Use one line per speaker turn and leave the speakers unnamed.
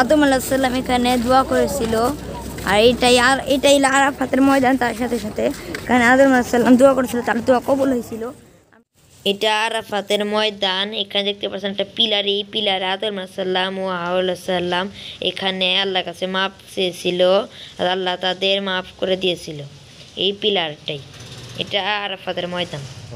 আদম আল্লাহ সাল্লাম এখানে দোয়া করেছিল আর এটাই আর এটাই আরাফাতের ময়দান তার সাথে সাথে কারণ আদম আল্লাহ সাল্লাম দোয়া করেছিল তার দোয়া কবল হয়েছিল
এটা আরাফাতের ময়দান এখানে দেখতে পাচ্ছেন একটা পিলার এই পিলারে আদম আসাল্লাম ও আহসাল্লাম এখানে আল্লাহ কাছে মাফ চেয়েছিল আর আল্লাহ তাদের মাফ করে দিয়েছিল এই পিলারটাই এটা আরাফাতের ময়দান